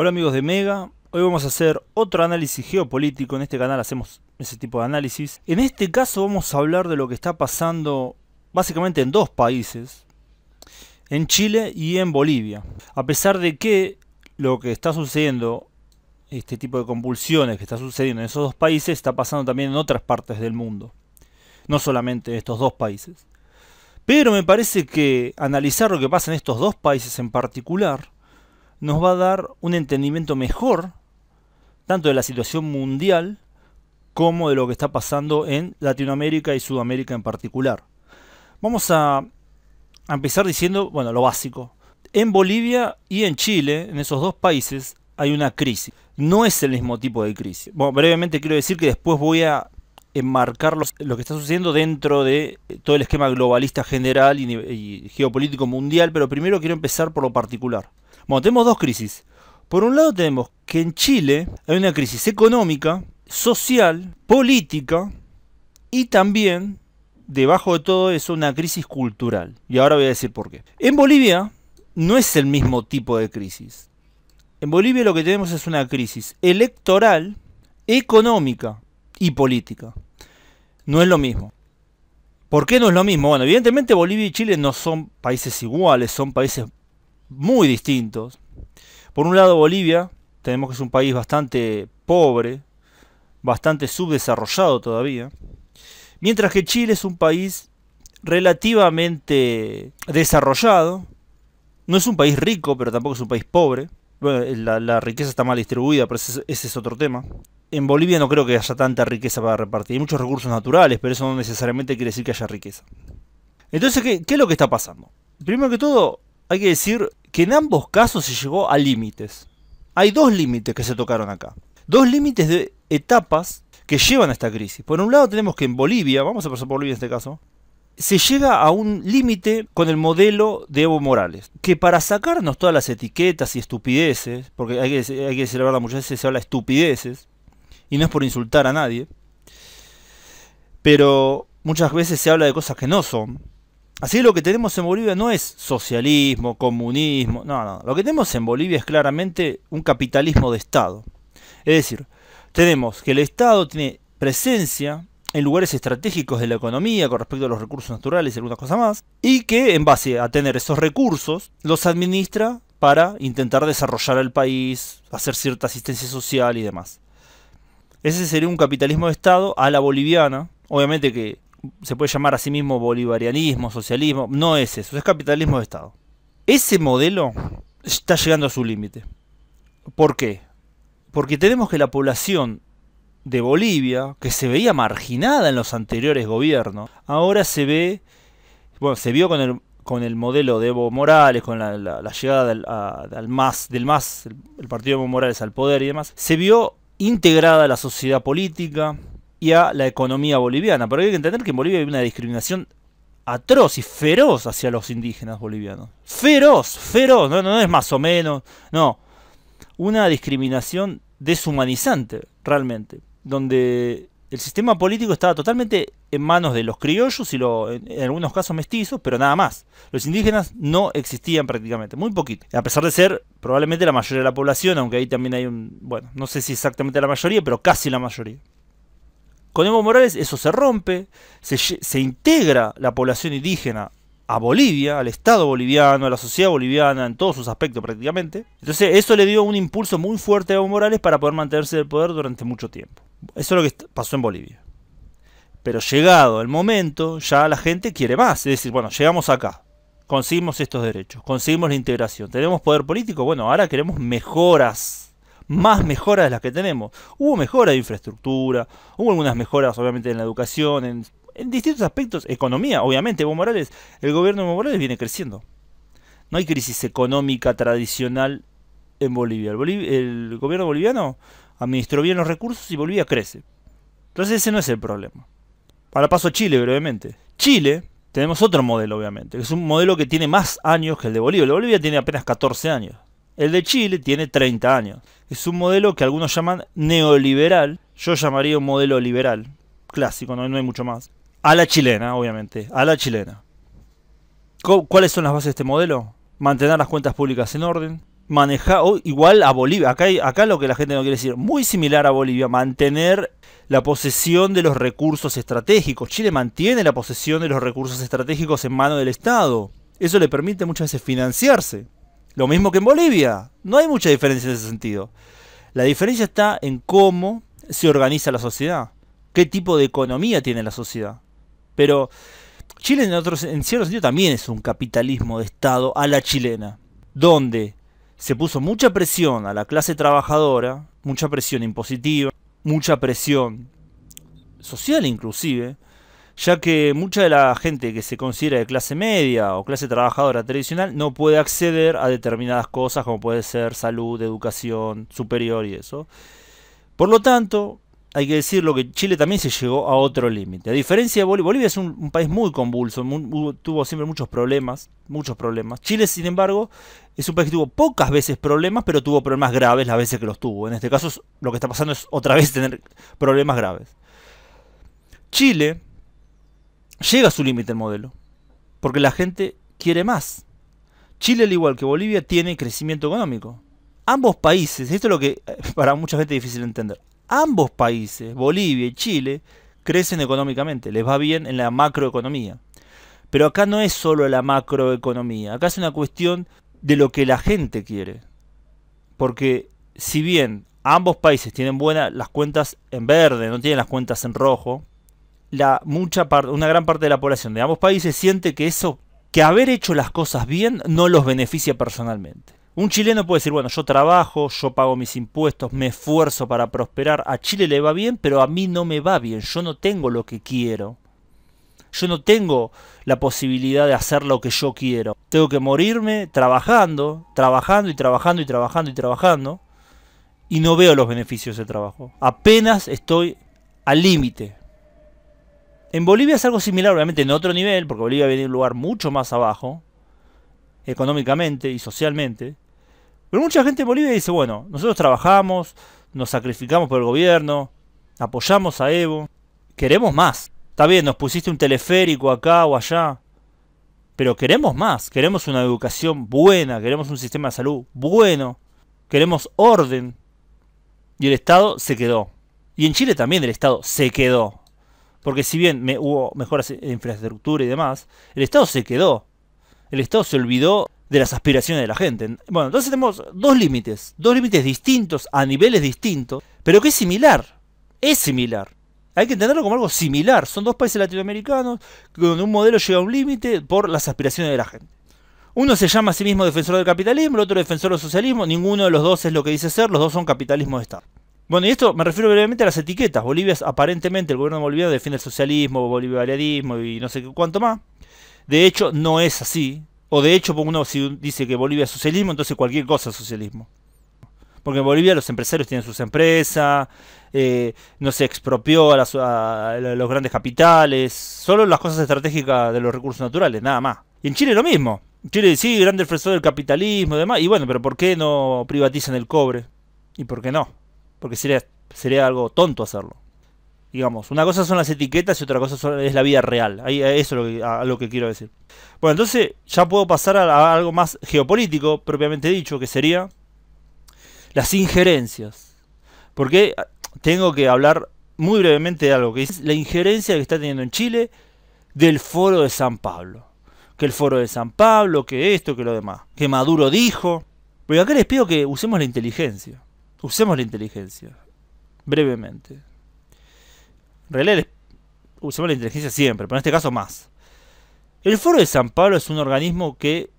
Hola amigos de Mega, hoy vamos a hacer otro análisis geopolítico, en este canal hacemos ese tipo de análisis. En este caso vamos a hablar de lo que está pasando básicamente en dos países, en Chile y en Bolivia. A pesar de que lo que está sucediendo, este tipo de convulsiones que está sucediendo en esos dos países, está pasando también en otras partes del mundo, no solamente en estos dos países. Pero me parece que analizar lo que pasa en estos dos países en particular, nos va a dar un entendimiento mejor tanto de la situación mundial como de lo que está pasando en Latinoamérica y Sudamérica en particular. Vamos a, empezar diciendo, bueno, lo básico. En Bolivia y en Chile, en esos dos países, hay una crisis. No es el mismo tipo de crisis. Bueno, brevemente quiero decir que después voy a enmarcar lo que está sucediendo dentro de todo el esquema globalista general y, geopolítico mundial, pero primero quiero empezar por lo particular. Bueno, tenemos dos crisis. Por un lado tenemos que en Chile hay una crisis económica, social, política y también, debajo de todo eso, una crisis cultural. Y ahora voy a decir por qué. En Bolivia no es el mismo tipo de crisis. En Bolivia lo que tenemos es una crisis electoral, económica y política. No es lo mismo. ¿Por qué no es lo mismo? Bueno, evidentemente Bolivia y Chile no son países iguales, son países muy distintos. Por un lado Bolivia, tenemos que es un país bastante pobre, bastante subdesarrollado todavía, mientras que Chile es un país relativamente desarrollado, no es un país rico, pero tampoco es un país pobre, bueno, la, riqueza está mal distribuida, pero ese, es otro tema. En Bolivia no creo que haya tanta riqueza para repartir, hay muchos recursos naturales, pero eso no necesariamente quiere decir que haya riqueza. Entonces, ¿qué, qué es lo que está pasando? Primero que todo, hay que decir que en ambos casos se llegó a límites. Hay dos límites que se tocaron acá. Dos límites de etapas que llevan a esta crisis. Por un lado tenemos que en Bolivia, vamos a pasar por Bolivia en este caso, se llega a un límite con el modelo de Evo Morales, que para sacarnos todas las etiquetas y estupideces, porque hay que, hay que la muchas veces se habla de estupideces, y no es por insultar a nadie, pero muchas veces se habla de cosas que no son, Así lo que tenemos en Bolivia no es socialismo, comunismo, no, no. Lo que tenemos en Bolivia es claramente un capitalismo de Estado. Es decir, tenemos que el Estado tiene presencia en lugares estratégicos de la economía con respecto a los recursos naturales y algunas cosas más, y que en base a tener esos recursos los administra para intentar desarrollar el país, hacer cierta asistencia social y demás. Ese sería un capitalismo de Estado a la boliviana, obviamente que se puede llamar a sí mismo bolivarianismo, socialismo, no es eso, es capitalismo de Estado. Ese modelo está llegando a su límite. ¿Por qué? Porque tenemos que la población de Bolivia, que se veía marginada en los anteriores gobiernos, ahora se ve, bueno, se vio con el, con el modelo de Evo Morales, con la, llegada del, MAS, el, partido de Evo Morales al poder y demás, se vio integrada a la sociedad política, y a la economía boliviana. Pero hay que entender que en Bolivia hay una discriminación atroz y feroz hacia los indígenas bolivianos. Feroz, feroz, no, no es más o menos, no. Una discriminación deshumanizante, realmente, donde el sistema político estaba totalmente en manos de los criollos y lo, en, algunos casos mestizos, pero nada más. Los indígenas no existían prácticamente, muy poquito. A pesar de ser probablemente la mayoría de la población, aunque ahí también hay un, bueno, no sé si exactamente la mayoría, pero casi la mayoría. Con Evo Morales eso se rompe, se, integra la población indígena a Bolivia, al Estado boliviano, a la sociedad boliviana, en todos sus aspectos prácticamente. Entonces eso le dio un impulso muy fuerte a Evo Morales para poder mantenerse del poder durante mucho tiempo. Eso es lo que pasó en Bolivia. Pero llegado el momento, ya la gente quiere más. Es decir, bueno, llegamos acá, conseguimos estos derechos, conseguimos la integración, tenemos poder político, bueno, ahora queremos mejoras más mejoras de las que tenemos. Hubo mejoras de infraestructura, hubo algunas mejoras obviamente en la educación, en, distintos aspectos, economía, obviamente, Evo Morales, el gobierno de Evo Morales viene creciendo. No hay crisis económica tradicional en Bolivia. El, gobierno boliviano administró bien los recursos y Bolivia crece. Entonces ese no es el problema. Ahora paso a Chile brevemente. Chile, tenemos otro modelo obviamente, es un modelo que tiene más años que el de Bolivia. Bolivia tiene apenas 14 años. El de Chile tiene 30 años. Es un modelo que algunos llaman neoliberal. Yo llamaría un modelo liberal. Clásico, no, hay mucho más. A la chilena, obviamente. A la chilena. ¿Cuáles son las bases de este modelo? Mantener las cuentas públicas en orden. Manejar, igual a Bolivia, acá, lo que la gente no quiere decir, muy similar a Bolivia, mantener la posesión de los recursos estratégicos. Chile mantiene la posesión de los recursos estratégicos en mano del Estado. Eso le permite muchas veces financiarse. Lo mismo que en Bolivia. No hay mucha diferencia en ese sentido. La diferencia está en cómo se organiza la sociedad, qué tipo de economía tiene la sociedad. Pero Chile en, otro en cierto sentido también es un capitalismo de Estado a la chilena, donde se puso mucha presión a la clase trabajadora, mucha presión impositiva, mucha presión social inclusive, ya que mucha de la gente que se considera de clase media o clase trabajadora tradicional no puede acceder a determinadas cosas como puede ser salud, educación, superior y eso. Por lo tanto, hay que decirlo que Chile también se llegó a otro límite. A diferencia de Bolivia, Bolivia es un, país muy convulso, tuvo siempre muchos problemas, muchos problemas. Chile, sin embargo, es un país que tuvo pocas veces problemas, pero tuvo problemas graves las veces que los tuvo. En este caso, lo que está pasando es otra vez tener problemas graves. Chile llega a su límite el modelo, porque la gente quiere más. Chile, al igual que Bolivia, tiene crecimiento económico. Ambos países, esto es lo que eh, para mucha gente es difícil entender, ambos países, Bolivia y Chile, crecen económicamente, les va bien en la macroeconomía. Pero acá no es solo la macroeconomía, acá es una cuestión de lo que la gente quiere. Porque si bien ambos países tienen buenas las cuentas en verde, no tienen las cuentas en rojo, la mucha parte, una gran parte de la población de ambos países siente que eso, que haber hecho las cosas bien, no los beneficia personalmente. Un chileno puede decir, bueno, yo trabajo, yo pago mis impuestos, me esfuerzo para prosperar, a Chile le va bien, pero a mí no me va bien, yo no tengo lo que quiero. Yo no tengo la posibilidad de hacer lo que yo quiero. Tengo que morirme trabajando, trabajando y trabajando y trabajando y trabajando. Y no veo los beneficios del trabajo. Apenas estoy al límite en Bolivia es algo similar, obviamente en otro nivel, porque Bolivia viene de un lugar mucho más abajo, económicamente y socialmente. Pero mucha gente en Bolivia dice, bueno, nosotros trabajamos, nos sacrificamos por el gobierno, apoyamos a Evo, queremos más. Está bien, nos pusiste un teleférico acá o allá, pero queremos más, queremos una educación buena, queremos un sistema de salud bueno, queremos orden. Y el Estado se quedó. Y en Chile también el Estado se quedó. Porque si bien hubo mejoras en infraestructura y demás, el Estado se quedó. El Estado se olvidó de las aspiraciones de la gente. Bueno, entonces tenemos dos límites, dos límites distintos, a niveles distintos, pero que es similar. Es similar. Hay que entenderlo como algo similar. Son dos países latinoamericanos donde un modelo llega a un límite por las aspiraciones de la gente. Uno se llama a sí mismo defensor del capitalismo, el otro defensor del socialismo. Ninguno de los dos es lo que dice ser, los dos son capitalismo de Estado. Bueno, y esto me refiero brevemente a las etiquetas. Bolivia, aparentemente, el gobierno boliviano defiende el socialismo, bolivarianismo y no sé cuánto más. De hecho, no es así. O de hecho, pues, uno si dice que Bolivia es socialismo, entonces cualquier cosa es socialismo. Porque en Bolivia los empresarios tienen sus empresas, eh, no se expropió a, los grandes capitales, solo las cosas estratégicas de los recursos naturales, nada más. Y en Chile lo mismo. En Chile sí, gran defensor del capitalismo y demás. Y bueno, pero ¿por qué no privatizan el cobre? ¿Y por qué no? porque sería, sería algo tonto hacerlo. Digamos, una cosa son las etiquetas y otra cosa es la vida real. Ahí, eso es lo que, a, lo que quiero decir. Bueno, entonces ya puedo pasar a, algo más geopolítico, propiamente dicho, que sería las injerencias. Porque tengo que hablar muy brevemente de algo, que es la injerencia que está teniendo en Chile del foro de San Pablo. Que el foro de San Pablo, que esto, que lo demás. Que Maduro dijo. Pero acá les pido que usemos la inteligencia. Usemos la inteligencia. Brevemente. En realidad usemos la inteligencia siempre, pero en este caso más. El Foro de San Pablo es un organismo que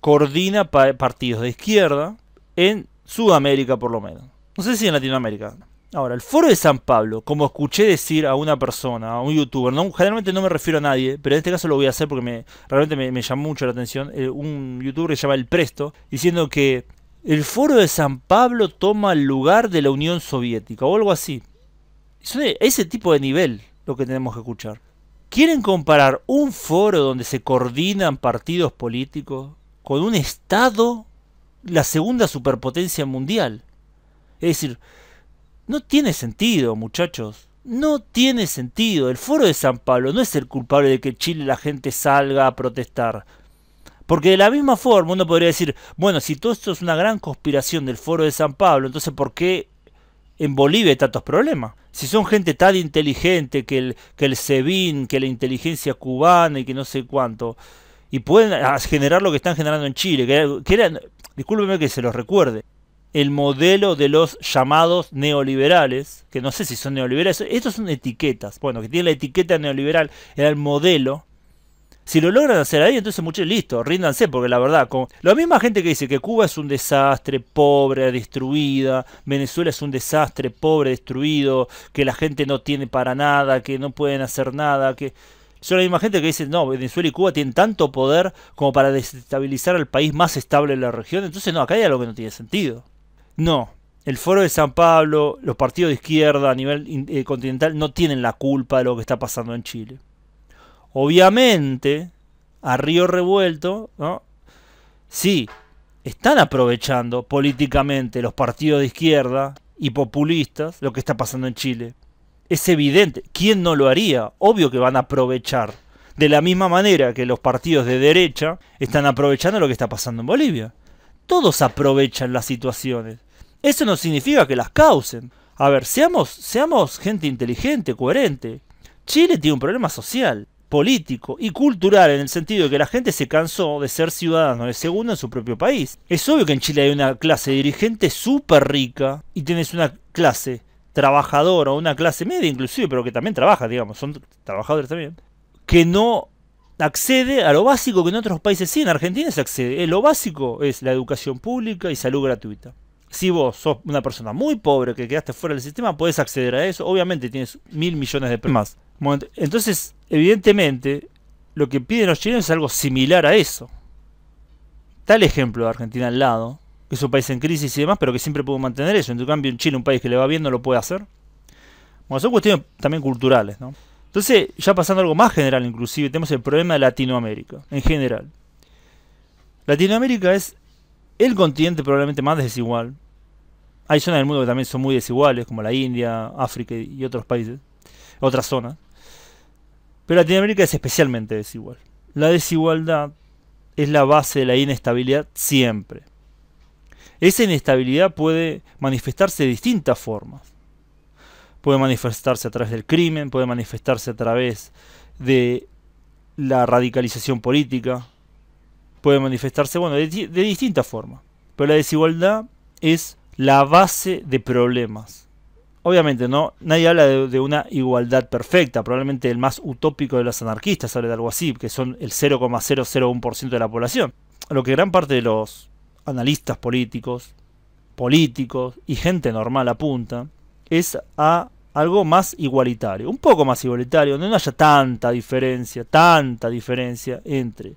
coordina partidos de izquierda en Sudamérica por lo menos. No sé si en Latinoamérica. Ahora, el Foro de San Pablo, como escuché decir a una persona, a un youtuber, no, generalmente no me refiero a nadie, pero en este caso lo voy a hacer porque me, realmente me, llamó mucho la atención, eh, un youtuber que se llama El Presto, diciendo que el foro de San Pablo toma el lugar de la Unión Soviética o algo así. es ese tipo de nivel lo que tenemos que escuchar. ¿Quieren comparar un foro donde se coordinan partidos políticos con un Estado, la segunda superpotencia mundial? Es decir, no tiene sentido, muchachos. No tiene sentido. El foro de San Pablo no es el culpable de que Chile la gente salga a protestar. Porque de la misma forma uno podría decir, bueno, si todo esto es una gran conspiración del Foro de San Pablo, entonces ¿por qué en Bolivia hay tantos problemas? Si son gente tan inteligente que el, que el SEBIN, que la inteligencia cubana y que no sé cuánto, y pueden generar lo que están generando en Chile, que, que eran, discúlpeme que se los recuerde, el modelo de los llamados neoliberales, que no sé si son neoliberales, estos son etiquetas, bueno, que tiene la etiqueta neoliberal, era el modelo si lo logran hacer ahí, entonces muchachos, listo, ríndanse, porque la verdad, con la misma gente que dice que Cuba es un desastre, pobre, destruida, Venezuela es un desastre, pobre, destruido, que la gente no tiene para nada, que no pueden hacer nada, que... Son la misma gente que dice, no, Venezuela y Cuba tienen tanto poder como para desestabilizar al país más estable de la región, entonces no, acá hay algo que no tiene sentido. No, el Foro de San Pablo, los partidos de izquierda a nivel eh, continental no tienen la culpa de lo que está pasando en Chile. Obviamente, a Río Revuelto, ¿no? Sí, están aprovechando políticamente los partidos de izquierda y populistas lo que está pasando en Chile. Es evidente, ¿quién no lo haría? Obvio que van a aprovechar. De la misma manera que los partidos de derecha están aprovechando lo que está pasando en Bolivia. Todos aprovechan las situaciones. Eso no significa que las causen. A ver, seamos, seamos gente inteligente, coherente. Chile tiene un problema social político y cultural en el sentido de que la gente se cansó de ser ciudadano de segundo en su propio país. Es obvio que en Chile hay una clase dirigente súper rica y tienes una clase trabajadora, O una clase media inclusive, pero que también trabaja, digamos, son trabajadores también, que no accede a lo básico que en otros países sí, en Argentina se accede. Eh, lo básico es la educación pública y salud gratuita. Si vos sos una persona muy pobre que quedaste fuera del sistema, puedes acceder a eso. Obviamente tienes mil millones de más. Entonces, Evidentemente, lo que piden los chilenos es algo similar a eso. Tal ejemplo de Argentina al lado, que es un país en crisis y demás, pero que siempre pudo mantener eso. En tu cambio, en Chile, un país que le va bien, no lo puede hacer. Bueno, son cuestiones también culturales, ¿no? Entonces, ya pasando algo más general, inclusive, tenemos el problema de Latinoamérica, en general. Latinoamérica es el continente probablemente más desigual. Hay zonas del mundo que también son muy desiguales, como la India, África y otros países, otras zonas. Pero Latinoamérica es especialmente desigual. La desigualdad es la base de la inestabilidad siempre. Esa inestabilidad puede manifestarse de distintas formas. Puede manifestarse a través del crimen, puede manifestarse a través de la radicalización política, puede manifestarse, bueno, de, de distintas formas. Pero la desigualdad es la base de problemas. Obviamente, ¿no? Nadie habla de, una igualdad perfecta. Probablemente el más utópico de los anarquistas habla de algo así, que son el 0,001% de la población. Lo que gran parte de los analistas políticos, políticos y gente normal apunta es a algo más igualitario, un poco más igualitario, donde no haya tanta diferencia, tanta diferencia entre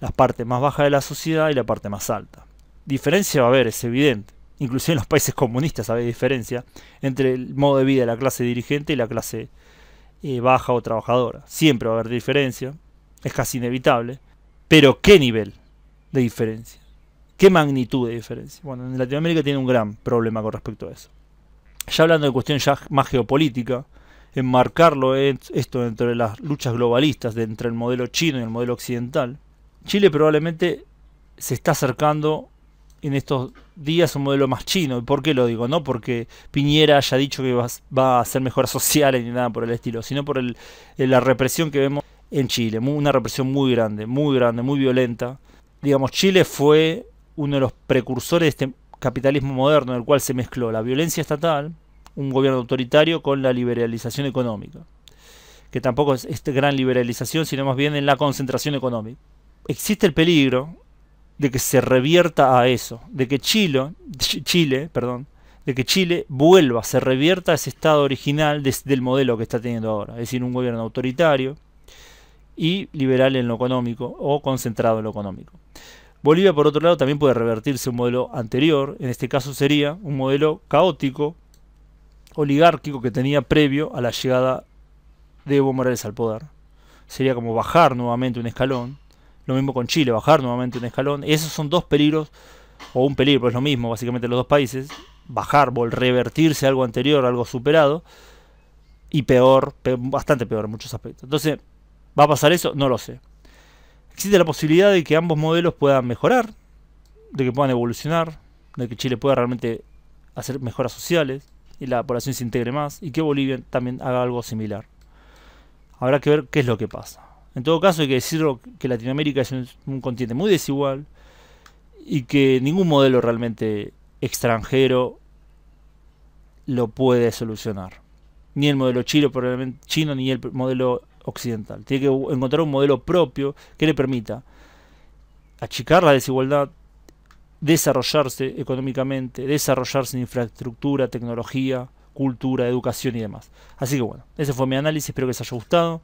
las partes más bajas de la sociedad y la parte más alta. Diferencia va a haber, es evidente inclusive en los países comunistas había diferencia entre el modo de vida de la clase dirigente y la clase eh, baja o trabajadora. Siempre va a haber diferencia, es casi inevitable, pero ¿qué nivel de diferencia? ¿Qué magnitud de diferencia? Bueno, en Latinoamérica tiene un gran problema con respecto a eso. Ya hablando de cuestión más geopolítica, enmarcarlo esto dentro de las luchas globalistas de entre el modelo chino y el modelo occidental, Chile probablemente se está acercando en estos días un modelo más chino. ¿Y por qué lo digo? No porque Piñera haya dicho que va, a hacer mejoras sociales ni nada por el estilo, sino por eh, la represión que vemos en Chile. Una represión muy grande, muy grande, muy violenta. Digamos, Chile fue uno de los precursores de este capitalismo moderno en el cual se mezcló la violencia estatal, un gobierno autoritario, con la liberalización económica. Que tampoco es, es gran liberalización, sino más bien en la concentración económica. Existe el peligro, de que se revierta a eso, de que Chile, Chile, perdón, de que Chile vuelva, se revierta a ese estado original del modelo que está teniendo ahora, es decir, un gobierno autoritario y liberal en lo económico o concentrado en lo económico. Bolivia, por otro lado, también puede revertirse un modelo anterior, en este caso sería un modelo caótico, oligárquico que tenía previo a la llegada de Evo Morales al poder. Sería como bajar nuevamente un escalón lo mismo con Chile, bajar nuevamente un escalón. Esos son dos peligros, o un peligro, es lo mismo, básicamente los dos países. Bajar, revertirse algo anterior, algo superado. Y peor, peor, bastante peor en muchos aspectos. Entonces, ¿va a pasar eso? No lo sé. Existe la posibilidad de que ambos modelos puedan mejorar, de que puedan evolucionar, de que Chile pueda realmente hacer mejoras sociales y la población se integre más y que Bolivia también haga algo similar. Habrá que ver qué es lo que pasa. En todo caso, hay que decirlo que Latinoamérica es un, continente muy desigual y que ningún modelo realmente extranjero lo puede solucionar. Ni el modelo chino, probablemente, chino ni el modelo occidental. Tiene que encontrar un modelo propio que le permita achicar la desigualdad, desarrollarse económicamente, desarrollarse en infraestructura, tecnología, cultura, educación y demás. Así que bueno, ese fue mi análisis, espero que les haya gustado.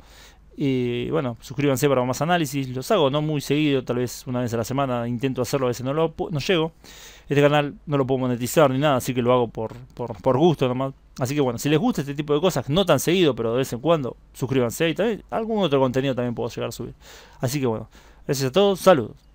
Y bueno, suscríbanse para más análisis. Los hago no muy seguido, tal vez una vez a la semana. Intento hacerlo, a veces no, lo, no llego. Este canal no lo puedo monetizar ni nada, así que lo hago por, gusto nomás. Así que bueno, si les gusta este tipo de cosas, no tan seguido, pero de vez en cuando, suscríbanse y también algún otro contenido también puedo llegar a subir. Así que bueno, gracias a todos, saludos.